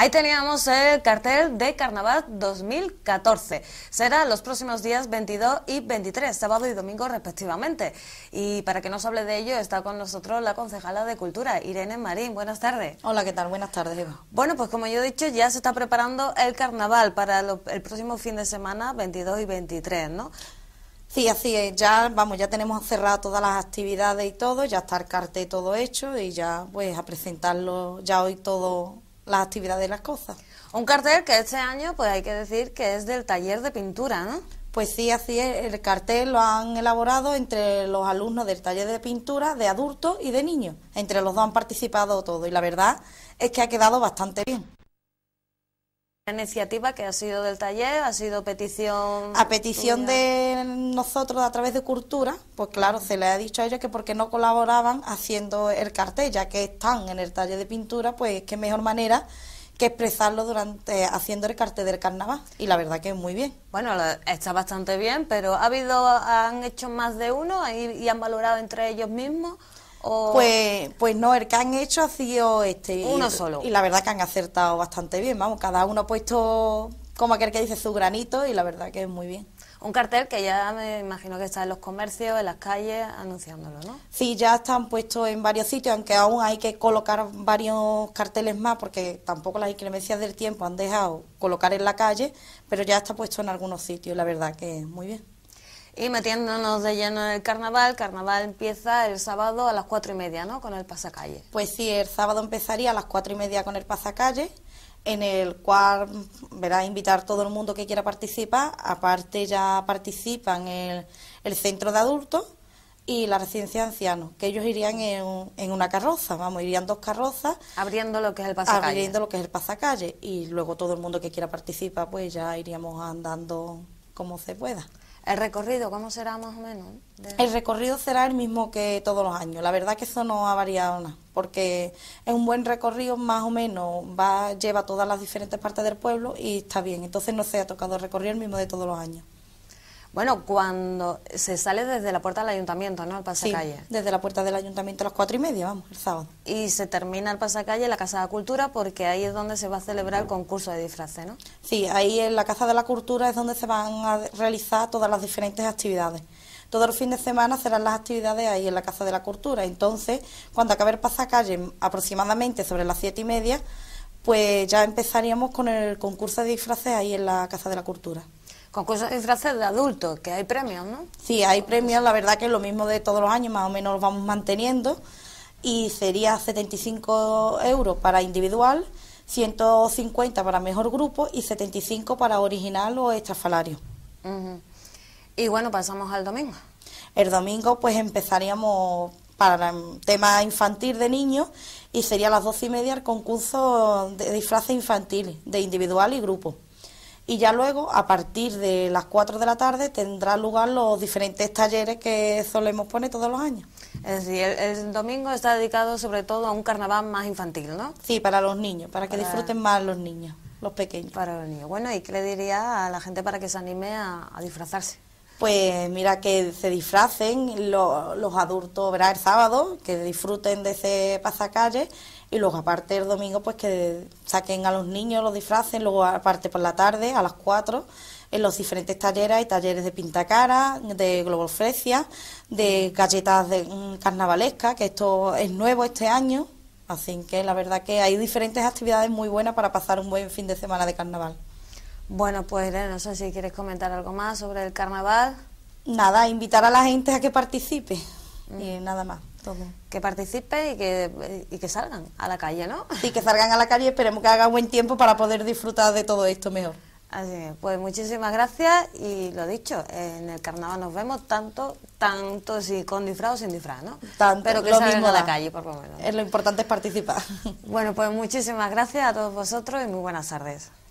Ahí teníamos el cartel de Carnaval 2014. Será los próximos días 22 y 23, sábado y domingo respectivamente. Y para que nos hable de ello está con nosotros la concejala de Cultura, Irene Marín. Buenas tardes. Hola, ¿qué tal? Buenas tardes, Eva. Bueno, pues como yo he dicho, ya se está preparando el Carnaval para el próximo fin de semana 22 y 23, ¿no? Sí, así es. Ya, vamos, ya tenemos cerradas todas las actividades y todo, ya está el cartel todo hecho y ya, pues, a presentarlo ya hoy todo las actividades de las cosas. Un cartel que este año, pues hay que decir que es del taller de pintura, ¿no? Pues sí, así es. El cartel lo han elaborado entre los alumnos del taller de pintura de adultos y de niños. Entre los dos han participado todos y la verdad es que ha quedado bastante bien iniciativa que ha sido del taller, ha sido petición... A petición de nosotros a través de Cultura, pues claro, se le ha dicho a ellos que porque no colaboraban haciendo el cartel, ya que están en el taller de pintura, pues qué mejor manera que expresarlo durante haciendo el cartel del carnaval y la verdad que es muy bien. Bueno, está bastante bien, pero ha habido han hecho más de uno y, y han valorado entre ellos mismos. Pues, pues no, el que han hecho ha sido este. Uno solo. Y la verdad que han acertado bastante bien, vamos, cada uno ha puesto, como aquel que dice, su granito y la verdad que es muy bien. Un cartel que ya me imagino que está en los comercios, en las calles, anunciándolo, ¿no? Sí, ya están puestos en varios sitios, aunque aún hay que colocar varios carteles más, porque tampoco las inclemencias del tiempo han dejado colocar en la calle, pero ya está puesto en algunos sitios, la verdad que es muy bien. Y metiéndonos de lleno en el carnaval, el carnaval empieza el sábado a las cuatro y media, ¿no? Con el pasacalle. Pues sí, el sábado empezaría a las cuatro y media con el pasacalle, en el cual verá invitar todo el mundo que quiera participar. Aparte ya participan el, centro de adultos y la residencia de ancianos, que ellos irían en, en, una carroza, vamos, irían dos carrozas. Abriendo lo que es el pasacalle. Abriendo lo que es el pasacalle. Y luego todo el mundo que quiera participar, pues ya iríamos andando como se pueda. ¿El recorrido cómo será más o menos? El recorrido será el mismo que todos los años. La verdad que eso no ha variado nada, porque es un buen recorrido, más o menos, va lleva todas las diferentes partes del pueblo y está bien. Entonces no se ha tocado el recorrido el mismo de todos los años. Bueno, cuando se sale desde la puerta del ayuntamiento, ¿no? Al pasacalle. Sí, desde la puerta del ayuntamiento a las cuatro y media, vamos, el sábado. Y se termina el pasacalle en la Casa de la Cultura porque ahí es donde se va a celebrar el concurso de disfraces, ¿no? Sí, ahí en la Casa de la Cultura es donde se van a realizar todas las diferentes actividades. Todos los fines de semana serán las actividades ahí en la Casa de la Cultura. Entonces, cuando acabe el pasacalle, aproximadamente sobre las siete y media, pues ya empezaríamos con el concurso de disfraces ahí en la Casa de la Cultura concursos de disfraces de adultos, que hay premios, ¿no? Sí, hay premios, la verdad que es lo mismo de todos los años, más o menos lo vamos manteniendo, y sería 75 euros para individual, 150 para mejor grupo y 75 para original o estrafalario. Y bueno, pasamos al domingo. El domingo pues empezaríamos para el tema infantil de niños y sería a las doce y media el concurso de disfraces infantiles, de individual y grupo y ya luego, a partir de las 4 de la tarde, tendrá lugar los diferentes talleres que solemos poner todos los años. Es decir, el, domingo está dedicado sobre todo a un carnaval más infantil, ¿no? Sí, para los niños, para que disfruten más los niños, los pequeños. Para los niños. Bueno, ¿y qué le diría a la gente para que se anime a, disfrazarse? Pues mira, que se disfracen los, los adultos, verá, el sábado, que disfruten de ese pasacalle y luego aparte el domingo pues que saquen a los niños, los disfraces luego aparte por la tarde a las 4 en los diferentes talleres hay talleres de cara de frecia, de galletas de mm, carnavalesca, que esto es nuevo este año, así que la verdad que hay diferentes actividades muy buenas para pasar un buen fin de semana de carnaval. Bueno, pues no sé si quieres comentar algo más sobre el carnaval. Nada, invitar a la gente a que participe mm. y nada más. Que participen y que, salgan a la calle, ¿no? Y que salgan a la calle y esperemos que haga buen tiempo para poder disfrutar de todo esto mejor. Así es, pues muchísimas gracias y lo dicho, en el carnaval nos vemos tanto, tanto si con disfraz o sin disfraz, ¿no? Pero que lo mismo a la calle por lo menos. es Lo importante es participar. Bueno, pues muchísimas gracias a todos vosotros y muy buenas tardes.